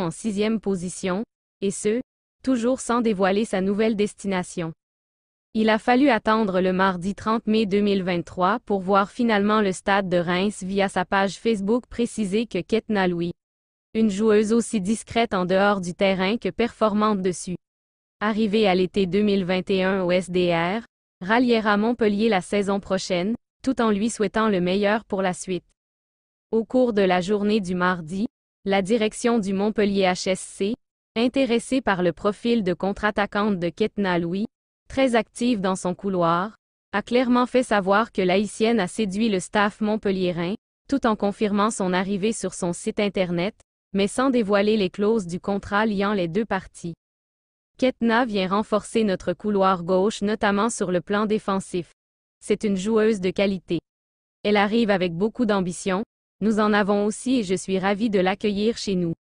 en sixième position, et ce, toujours sans dévoiler sa nouvelle destination. Il a fallu attendre le mardi 30 mai 2023 pour voir finalement le stade de Reims via sa page Facebook préciser que Ketna Louis, une joueuse aussi discrète en dehors du terrain que performante dessus. Arrivée à l'été 2021 au SDR, ralliera Montpellier la saison prochaine, tout en lui souhaitant le meilleur pour la suite. Au cours de la journée du mardi, la direction du Montpellier HSC, intéressée par le profil de contre-attaquante de Ketna Louis, très active dans son couloir, a clairement fait savoir que l'haïtienne a séduit le staff montpelliérain, tout en confirmant son arrivée sur son site Internet, mais sans dévoiler les clauses du contrat liant les deux parties. Ketna vient renforcer notre couloir gauche notamment sur le plan défensif. C'est une joueuse de qualité. Elle arrive avec beaucoup d'ambition, nous en avons aussi et je suis ravi de l'accueillir chez nous.